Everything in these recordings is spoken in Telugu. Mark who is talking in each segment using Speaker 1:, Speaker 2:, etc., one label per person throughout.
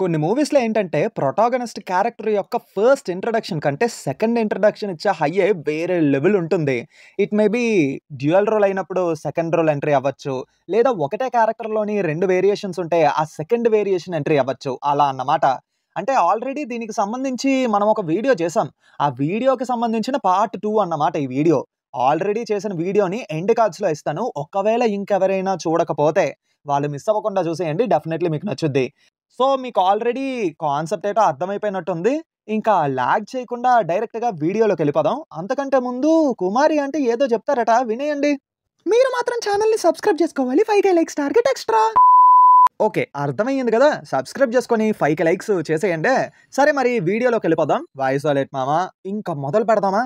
Speaker 1: కొన్ని మూవీస్లో ఏంటంటే ప్రొటాగనిస్ట్ క్యారెక్టర్ యొక్క ఫస్ట్ ఇంట్రడక్షన్ కంటే సెకండ్ ఇంట్రడక్షన్ ఇచ్చే హయ్యే వేరే లెవెల్ ఉంటుంది it may be dual role అయినప్పుడు సెకండ్ రోల్ ఎంట్రీ అవ్వచ్చు లేదా ఒకటే క్యారెక్టర్లోని రెండు వేరియేషన్స్ ఉంటే ఆ సెకండ్ వేరియేషన్ ఎంట్రీ అవ్వచ్చు అలా అన్నమాట అంటే ఆల్రెడీ దీనికి సంబంధించి మనం ఒక వీడియో చేసాం ఆ వీడియోకి సంబంధించిన పార్ట్ టూ అన్నమాట ఈ వీడియో ఆల్రెడీ చేసిన వీడియోని ఎండ్ కార్డ్స్లో ఇస్తాను ఒకవేళ ఇంకెవరైనా చూడకపోతే వాళ్ళు మిస్ అవ్వకుండా చూసేయండి డెఫినెట్లీ మీకు నచ్చుద్ది సో మీకు ఆల్రెడీ కాన్సెప్ట్ ఏటో అర్థమైపోయినట్టుంది ఇంకా లాగ్ చేయకుండా డైరెక్ట్గా వీడియోలోకి వెళ్ళిపోదాం అంతకంటే ముందు కుమారి అంటే ఏదో చెప్తారట వినేయండి మీరు మాత్రం ఛానల్ని సబ్స్క్రైబ్ చేసుకోవాలి five K likes target extra okay అర్థమయ్యింది కదా సబ్స్క్రైబ్ చేసుకొని ఫైవ్ కే లైక్స్ చేసేయండి సరే మరి వీడియోలోకి వెళ్ళిపోదాం వాయిస్ వాలెట్ మామా ఇంకా మొదలు పెడదామా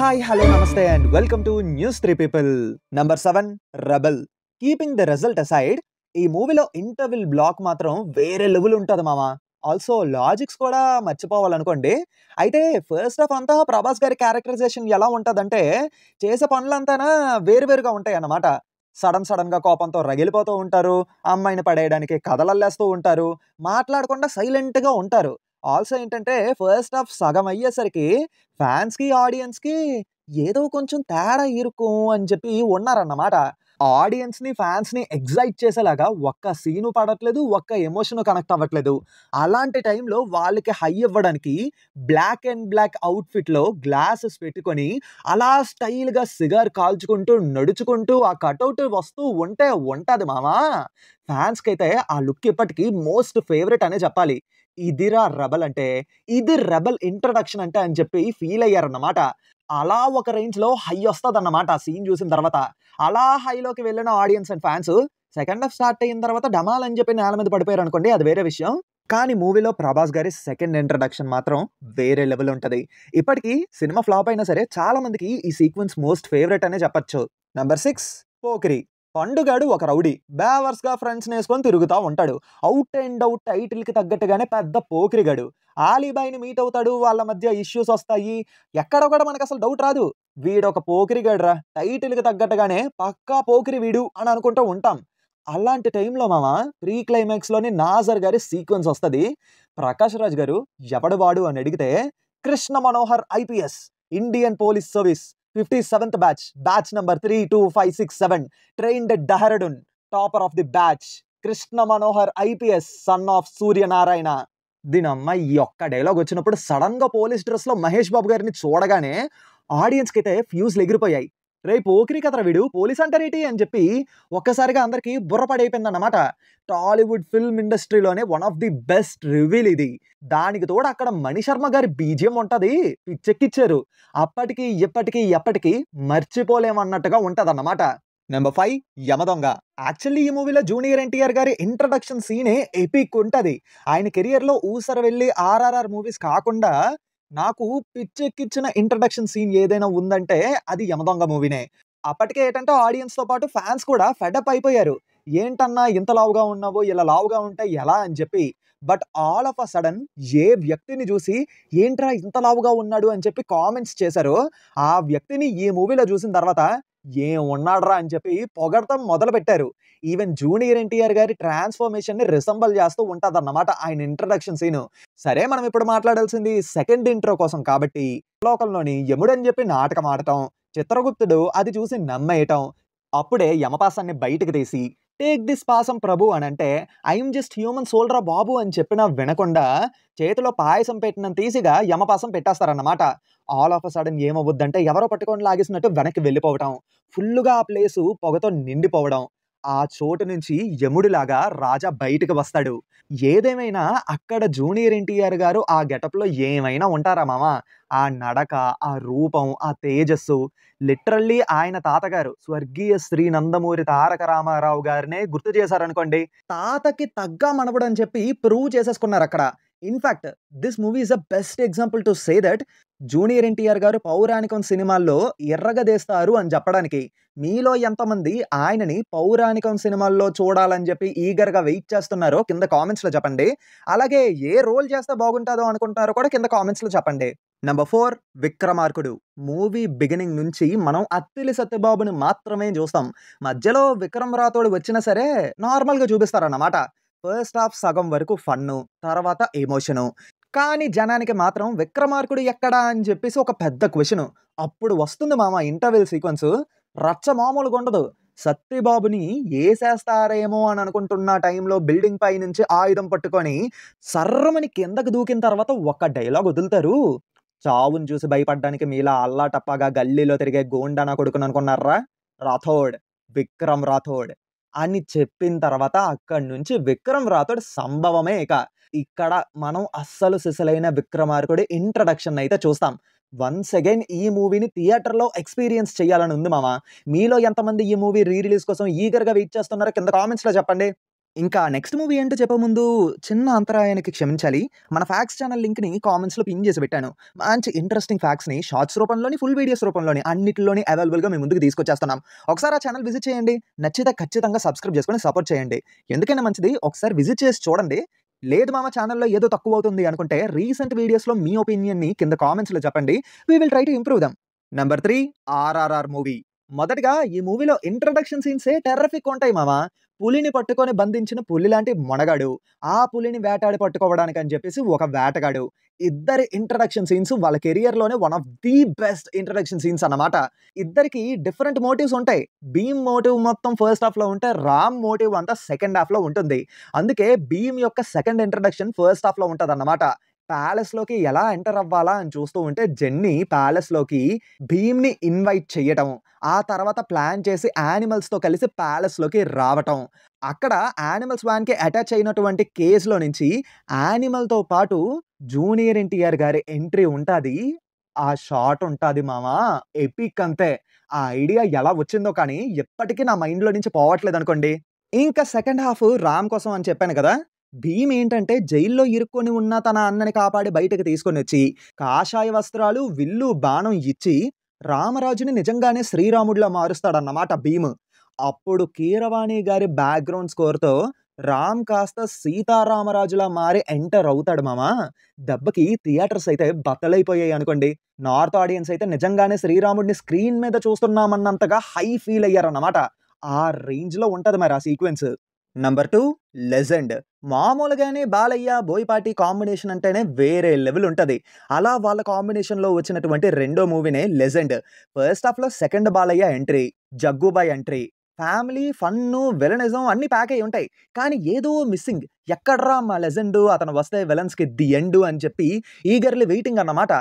Speaker 1: హాయ్ హలో నమస్తే and welcome to news three people number seven rebel keeping the result aside ఈ మూవీలో ఇంటర్వెల్ బ్లాక్ మాత్రం వేరే లెవెల్ ఉంటుంది మామ ఆల్సో లాజిక్స్ కూడా మర్చిపోవాలనుకోండి అయితే ఫస్ట్ ఆఫ్ అంతా ప్రభాస్ గారి క్యారెక్టరైజేషన్ ఎలా ఉంటుందంటే చేసే పనులంతానా వేరువేరుగా ఉంటాయి అన్నమాట సడన్ సడన్గా కోపంతో రగిలిపోతూ ఉంటారు అమ్మాయిని పడేయడానికి కథలల్లేస్తూ ఉంటారు మాట్లాడకుండా సైలెంట్గా ఉంటారు ఆల్సో ఏంటంటే ఫస్ట్ ఆఫ్ సగం అయ్యేసరికి ఫ్యాన్స్కి ఆడియన్స్కి ఏదో కొంచెం తేడా ఇరుకు అని చెప్పి ఉన్నారన్నమాట ఆడియన్స్ని ఫ్యాన్స్ని ఎగ్జైట్ చేసేలాగా ఒక్క సీను పడట్లేదు ఒక్క ఎమోషన్ కనెక్ట్ అవ్వట్లేదు అలాంటి టైంలో వాళ్ళకి హై ఇవ్వడానికి బ్లాక్ అండ్ బ్లాక్ అవుట్ఫిట్లో గ్లాసెస్ పెట్టుకొని అలా స్టైల్గా సిగార్ కాల్చుకుంటూ నడుచుకుంటూ ఆ కటౌట్ వస్తూ ఉంటే ఉంటుంది మామా ఫ్యాన్స్కి అయితే ఆ లుక్ ఇప్పటికీ మోస్ట్ ఫేవరెట్ అనే చెప్పాలి ఇదిరా రెబల్ అంటే ఇది రెబల్ ఇంట్రడక్షన్ అంటే అని చెప్పి ఫీల్ అయ్యారన్నమాట అలా ఒక రేంజ్లో హై వస్తుంది అన్నమాట ఆ సీన్ చూసిన తర్వాత అలా హైలోకి వెళ్ళిన audience and fans second half start అయిన తర్వాత డమాల్ అని చెప్పి నేల మీద పడిపోయారు అనుకోండి అది వేరే విషయం కానీ మూవీలో ప్రభాస్ గారి సెకండ్ ఇంట్రడక్షన్ మాత్రం వేరే లెవెల్ ఉంటుంది ఇప్పటికీ సినిమా ఫ్లాప్ అయినా సరే చాలా మందికి ఈ సీక్వెన్స్ మోస్ట్ ఫేవరెట్ అనే చెప్పచ్చు నెంబర్ సిక్స్ పోకరీ పండుగాడు ఒక రౌడీ బ్యావర్స్గా ఫ్రెండ్స్ని వేసుకొని తిరుగుతూ ఉంటాడు అవుట్ అండ్ అవుట్ టైటిల్కి తగ్గట్టుగానే పెద్ద పోకిరిగాడు ఆలీబాయిని మీట్ అవుతాడు వాళ్ళ మధ్య ఇష్యూస్ వస్తాయి ఎక్కడ కూడా మనకు అసలు డౌట్ రాదు వీడొక టైటిల్ టైటిల్కి తగ్గట్టుగానే పక్కా పోకిరి వీడు అని అనుకుంటూ ఉంటాం అలాంటి టైంలో మామ ప్రీ క్లైమాక్స్లోని నాజర్ గారి సీక్వెన్స్ వస్తుంది ప్రకాష్ రాజ్ గారు ఎవడు వాడు అని అడిగితే Krishna Manohar IPS Indian police service fifty seventh batch batch number three two five six seven trained Dehradun topper of the batch Krishna Manohar IPS son of Suryanarayana దీని అమ్మాయి ఈ ఒక్క డైలాగ్ వచ్చినప్పుడు సడన్గా పోలీస్ డ్రెస్లో మహేష్ బాబు గారిని చూడగానే ఆడియన్స్కి అయితే ఫ్యూజ్లు ఎగిరిపోయాయి రేపు పోకిరి కథర వీడు పోలీస్ ఏంటి అని చెప్పి ఒక్కసారిగా అందరికీ బుర్రపడైపోయిందన్నమాట టాలీవుడ్ ఫిల్మ్ ఇండస్ట్రీలోనే వన్ ఆఫ్ ది బెస్ట్ రివ్యూల్ ఇది దానికి తోడు అక్కడ మణిశర్మ గారి బీజియం ఉంటుంది పిచ్చెక్కిచ్చారు అప్పటికి ఎప్పటికీ ఎప్పటికీ మర్చిపోలేమన్నట్టుగా అన్నమాట నెంబర్ ఫైవ్ యమదొంగ యాక్చువల్లీ ఈ మూవీలో జూనియర్ ఎన్టీఆర్ గారి ఇంట్రడక్షన్ సీనే ఎపిక్ ఉంటుంది ఆయన కెరియర్లో ఊసర వెళ్ళి ఆర్ఆర్ఆర్ మూవీస్ కాకుండా నాకు పిచ్చెక్కిచ్చిన ఇంట్రడక్షన్ సీన్ ఏదైనా ఉందంటే అది యమదొంగ మూవీనే అప్పటికే ఏంటంటే ఆడియన్స్తో పాటు ఫ్యాన్స్ కూడా ఫెడప్ అయిపోయారు ఏంటన్నా ఇంత లావుగా ఉన్నావో ఇలా లావుగా ఉంటే ఎలా అని చెప్పి but all of a sudden ఏ వ్యక్తిని చూసి ఏంట్రా ఇంత లావుగా ఉన్నాడు అని చెప్పి కామెంట్స్ చేశారు ఆ వ్యక్తిని ఈ మూవీలో చూసిన తర్వాత ఏం ఉన్నాడ్రా అని చెప్పి పొగడటం మొదలు పెట్టారు ఈవెన్ జూనియర్ ఎన్టీఆర్ గారి ట్రాన్స్ఫర్మేషన్ ని రిసంబల్ చేస్తూ అన్నమాట ఆయన ఇంట్రడక్షన్ సీన్ సరే మనం ఇప్పుడు మాట్లాడాల్సింది సెకండ్ ఇంట్రో కోసం కాబట్టి లోకంలోని యముడని చెప్పి నాటకం ఆడటం చిత్రగుప్తుడు అది చూసి నమ్మేయటం అప్పుడే యమపాసాన్ని బయటకు తీసి టేక్ దిస్ పాసం ప్రభు అని అంటే ఐఎమ్ జస్ట్ హ్యూమన్ సోల్డ్రా బాబు అని చెప్పినా వినకుండా చేతిలో పాయసం పెట్టినంత తీసిగా యమపాసం పెట్టేస్తారన్నమాట ఆల్ ఆఫ్ అ సడన్ ఏమవ్వద్దంటే ఎవరో పట్టుకొని లాగేసినట్టు వెనక్కి వెళ్ళిపోవడం ఫుల్గా ఆ ప్లేసు పొగతో నిండిపోవడం ఆ చోటు నుంచి యముడిలాగా రాజా బయటకు వస్తాడు ఏదేమైనా అక్కడ జూనియర్ ఎన్టీఆర్ గారు ఆ గెటప్లో ఏమైనా ఉంటారా మామ ఆ నడక ఆ రూపం ఆ తేజస్సు లిటరల్లీ ఆయన తాతగారు స్వర్గీయ శ్రీ నందమూరి తారక రామారావు గారినే గుర్తు చేశారనుకోండి తాతకి తగ్గ మనబడని చెప్పి ప్రూవ్ చేసేసుకున్నారు అక్కడ in fact this movie is the best example to say that junior NTR గారు పౌరాణికం సినిమాల్లో ఎర్రగదేస్తారు అని చెప్పడానికి మీలో ఎంతమంది ఆయనని పౌరాణికం సినిమాల్లో చూడాలని చెప్పి ఈగర్గా వెయిట్ చేస్తున్నారో కింద కామెంట్స్లో చెప్పండి అలాగే ఏ రోల్ చేస్తే బాగుంటుందో అనుకుంటున్నారో కూడా కింద కామెంట్స్లో చెప్పండి number four Vikramarkudu movie beginning నుంచి మనం అత్తిలి సత్యబాబుని మాత్రమే చూస్తాం మధ్యలో విక్రమ్ రాతోడు వచ్చినా సరే నార్మల్గా చూపిస్తారన్నమాట ఫస్ట్ హాఫ్ సగం వరకు ఫన్ను తర్వాత ఎమోషను కానీ జనానికి మాత్రం విక్రమార్కుడు ఎక్కడా అని చెప్పేసి ఒక పెద్ద క్వశ్చన్ అప్పుడు వస్తుంది మామ ఇంటర్వెల్ సీక్వెన్స్ రచ్చ మామూలుగా ఉండదు సత్యబాబుని ఏసేస్తారేమో అని అనుకుంటున్న టైంలో బిల్డింగ్ పై నుంచి ఆయుధం పట్టుకొని సర్రమని కిందకు దూకిన తర్వాత ఒక డైలాగ్ వదులుతారు చావును చూసి భయపడడానికి మీలా అల్లా టప్పగా గల్లీలో తిరిగే గోండానా కొడుకుని అనుకున్నారా రాథోడ్ విక్రమ్ రాథోడ్ అని చెప్పిన తర్వాత అక్కడి నుంచి విక్రమ్ రాథోడ్ సంభవమే ఇక ఇక్కడ మనం అస్సలు సిసలైన విక్రమార్కుడి ఇంట్రడక్షన్ అయితే చూస్తాం వన్స్ అగైన్ ఈ మూవీని థియేటర్లో ఎక్స్పీరియన్స్ చేయాలని ఉంది మామ మీలో ఎంతమంది ఈ మూవీ రీ రిలీజ్ కోసం ఈగర్గా వెయిట్ చేస్తున్నారో కింద కామెంట్స్లో చెప్పండి ఇంకా నెక్స్ట్ మూవీ ఏంటో చెప్పముందు చిన్న అంతరాయానికి క్షమించాలి మన ఫ్యాక్స్ ఛానల్ లింక్ని కామెంట్స్లో పిన్ చేసి పెట్టాను మంచి ఇంట్రెస్టింగ్ ఫ్యాక్స్ని షార్ట్స్ రూపంలోని ఫుల్ వీడియోస్ రూపంలోని అన్నింటిలోని అవైలబుల్గా మేము ముందుకు తీసుకొచ్చేస్తున్నాం ఒకసారి ఆ ఛానల్ విజిట్ చేయండి నచ్చితే ఖచ్చితంగా సబ్స్క్రైబ్ చేసుకొని సపోర్ట్ చేయండి ఎందుకైనా మంచిది ఒకసారి విజిట్ చేసి చూడండి లేదు మామ ఛానల్లో ఏదో తక్కువ అవుతుంది అనుకుంటే రీసెంట్ వీడియోస్లో మీ ఒపీనియన్ని కింద కామెంట్స్లో చెప్పండి we will try to improve them number three RRR movie మొదటగా ఈ మూవీలో ఇంట్రడక్షన్ సీన్సే టెర్రఫిక్ ఉంటాయి మామ పులిని పట్టుకొని బంధించిన పులి లాంటి మొనగాడు ఆ పులిని వేటాడి పట్టుకోవడానికి అని చెప్పేసి ఒక వేటగాడు ఇద్దరి ఇంట్రడక్షన్ సీన్స్ వాళ్ళ కెరియర్లోనే one of the best introduction scenes అనమాట ఇద్దరికి డిఫరెంట్ మోటివ్స్ ఉంటాయి భీమ్ మోటివ్ మొత్తం ఫస్ట్ హాఫ్లో ఉంటే రామ్ మోటివ్ అంతా సెకండ్ హాఫ్లో ఉంటుంది అందుకే భీమ్ యొక్క సెకండ్ ఇంట్రడక్షన్ ఫస్ట్ హాఫ్లో ఉంటుంది ప్యాలెస్లోకి ఎలా ఎంటర్ అవ్వాలా అని చూస్తూ ఉంటే జెన్నీ ప్యాలెస్లోకి భీమ్ని ఇన్వైట్ చేయటం ఆ తర్వాత ప్లాన్ చేసి యానిమల్స్తో కలిసి ప్యాలెస్లోకి రావటం అక్కడ యానిమల్స్ వ్యాన్కి అటాచ్ అయినటువంటి కేసులో నుంచి యానిమల్తో పాటు జూనియర్ ఎన్టీఆర్ గారి ఎంట్రీ ఉంటుంది ఆ షాట్ ఉంటుంది మామ ఎపిక్ అంతే ఆ ఐడియా ఎలా వచ్చిందో కానీ ఎప్పటికీ నా మైండ్లో నుంచి పోవట్లేదు అనుకోండి ఇంకా సెకండ్ హాఫ్ రామ్ కోసం అని చెప్పాను కదా భీమ్ ఏంటంటే జైల్లో ఇరుక్కొని ఉన్న తన అన్నని కాపాడి బయటకు తీసుకొని వచ్చి కాషాయ వస్త్రాలు విల్లు బాణం ఇచ్చి రామరాజుని నిజంగానే శ్రీరాముడిలో మారుస్తాడన్నమాట భీమ్ అప్పుడు కీరవాణి గారి బ్యాక్గ్రౌండ్ స్కోర్తో రామ్ కాస్త సీతారామరాజులా మారి ఎంటర్ అవుతాడు మామ దెబ్బకి థియేటర్స్ అయితే బతలైపోయాయి అనుకోండి నార్త్ ఆడియన్స్ అయితే నిజంగానే శ్రీరాముడిని స్క్రీన్ మీద చూస్తున్నామన్నంతగా హై ఫీల్ అయ్యారన్నమాట ఆ రేంజ్లో ఉంటుంది మరి ఆ సీక్వెన్స్ నంబర్ టూ లెజెండ్ మామూలుగానే బాలయ్య బోయపాటి కాంబినేషన్ అంటేనే వేరే లెవెల్ ఉంటుంది అలా వాళ్ళ కాంబినేషన్లో వచ్చినటువంటి రెండో మూవీనే లెజెండ్ ఫస్ట్ హాఫ్లో second Balayya entry Jaggubhai entry family ఫన్ను విలనిజం అన్ని ప్యాక్ అయి ఉంటాయి కానీ ఏదో మిస్సింగ్ ఎక్కడ్రా మా లెజెండ్ అతను వస్తే విలన్స్కి ది ఎండ్ అని చెప్పి ఈగర్లీ వెయిటింగ్ అన్నమాట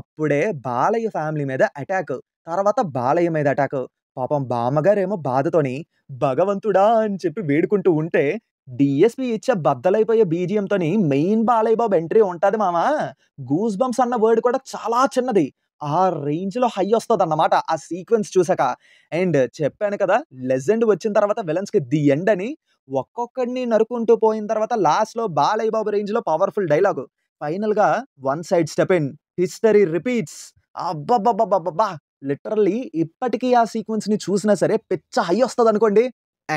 Speaker 1: అప్పుడే బాలయ్య ఫ్యామిలీ మీద అటాక్ తర్వాత బాలయ్య మీద అటాక్ పాపం బామ్మగారేమో బాధతోని భగవంతుడా అని చెప్పి వేడుకుంటూ ఉంటే డిఎస్పి ఇచ్చే బద్దలైపోయే బీజియంతోని మెయిన్ బాలయ్య బాబు ఎంట్రీ ఉంటుంది మామా గూస్ బంప్స్ అన్న వర్డ్ కూడా చాలా చిన్నది ఆ రేంజ్లో హై వస్తుంది అన్నమాట ఆ సీక్వెన్స్ చూసాక అండ్ చెప్పాను కదా లెజెండ్ వచ్చిన తర్వాత విలన్స్కి ది ఎండ్ అని ఒక్కొక్కడిని నరుకుంటూ పోయిన తర్వాత లాస్ట్లో బాలయ్య బాబు రేంజ్లో పవర్ఫుల్ డైలాగు ఫైనల్గా one side step in history repeats అబ్బబ్బబ్బబ్బబ్బా లిటరలీ ఇప్పటికీ ఆ సీక్వెన్స్ని చూసినా సరే పిచ్చ హై వస్తుంది అనుకోండి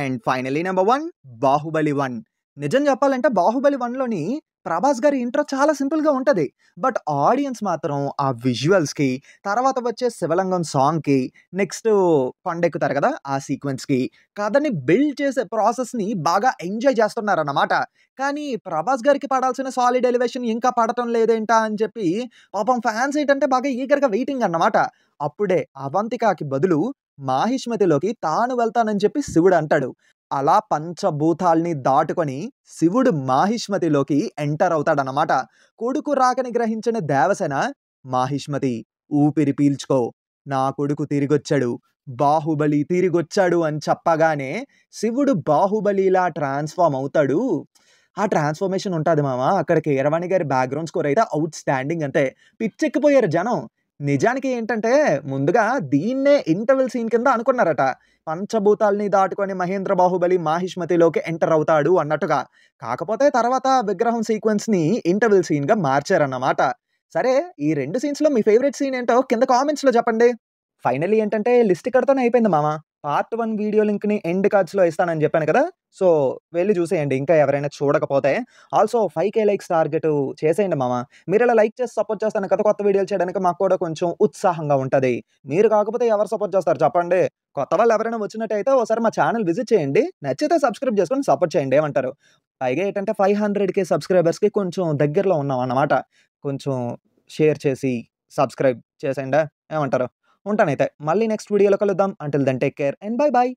Speaker 1: and finally number one Baahubali one నిజం చెప్పాలంటే బాహుబలి వన్లోని ప్రభాస్ గారి ఇంట్రో చాలా సింపుల్గా ఉంటుంది బట్ ఆడియన్స్ మాత్రం ఆ విజువల్స్కి తర్వాత వచ్చే శివలింగం సాంగ్కి నెక్స్ట్ కొండెక్కుతారు కదా ఆ సీక్వెన్స్కి కథని బిల్డ్ చేసే ప్రాసెస్ని బాగా ఎంజాయ్ చేస్తున్నారన్నమాట కానీ ప్రభాస్ గారికి పడాల్సిన సాలిడ్ ఎలివేషన్ ఇంకా పడటం లేదేంటా అని చెప్పి పాపం ఫ్యాన్స్ ఏంటంటే బాగా ఈగర్గా వెయిటింగ్ అన్నమాట అప్పుడే అవంతికాకి బదులు మాహిష్మతిలోకి తాను వెళ్తానని చెప్పి శివుడు అంటాడు అలా పంచభూతాల్ని దాటుకొని శివుడు మాహిష్మతిలోకి ఎంటర్ అవుతాడనమాట కొడుకు రాకని గ్రహించిన దేవసేన మాహిష్మతి ఊపిరి పీల్చుకో నా కొడుకు తిరిగొచ్చాడు బాహుబలి తిరిగొచ్చాడు అని చెప్పగానే శివుడు బాహుబలిలా ట్రాన్స్ఫామ్ అవుతాడు ఆ ట్రాన్స్ఫర్మేషన్ ఉంటుంది మామ అక్కడికి ఇరవణి గారి బ్యాక్గ్రౌండ్ స్కోర్ అయితే అవుట్ స్టాండింగ్ అంతే పిచ్చెక్కిపోయారు జనం నిజానికి ఏంటంటే ముందుగా దీన్నే ఇంటర్వెల్ సీన్ కింద అనుకున్నారట పంచభూతాల్ని దాటుకొని మహేంద్ర బాహుబలి మాహిష్మతిలోకి ఎంటర్ అవుతాడు అన్నట్టుగా కాకపోతే తర్వాత విగ్రహం సీక్వెన్స్ని ఇంటర్వెల్ సీన్గా మార్చారన్నమాట సరే ఈ రెండు సీన్స్లో మీ ఫేవరెట్ సీన్ ఏంటో కింద కామెంట్స్లో చెప్పండి ఫైనలీ ఏంటంటే లిస్ట్ ఇక్కడతోనే అయిపోయింది మామా పార్ట్ వన్ వీడియో లింక్ని ఎండ్ కార్డ్స్లో ఇస్తానని చెప్పాను కదా సో వెళ్ళి చూసేయండి ఇంకా ఎవరైనా చూడకపోతే also five K likes target చేసేయండి మామ మీరు ఇలా లైక్ చేసి సపోర్ట్ చేస్తాను కదా కొత్త వీడియోలు చేయడానికి మాకు కూడా కొంచెం ఉత్సాహంగా ఉంటుంది మీరు కాకపోతే ఎవరు సపోర్ట్ చేస్తారు చెప్పండి కొత్త వాళ్ళు ఎవరైనా వచ్చినట్టయితే ఒకసారి మా ఛానల్ విజిట్ చేయండి నచ్చితే సబ్స్క్రైబ్ చేసుకొని సపోర్ట్ చేయండి ఏమంటారు పైగా ఏంటంటే ఫైవ్ హండ్రెడ్కే సబ్స్క్రైబర్స్కి కొంచెం దగ్గరలో ఉన్నాం అన్నమాట కొంచెం షేర్ చేసి సబ్స్క్రైబ్ చేసేయండి ఏమంటారు ఉంటానైతే మళ్ళీ నెక్స్ట్ వీడియోలో కలుద్దాం until then take care and bye bye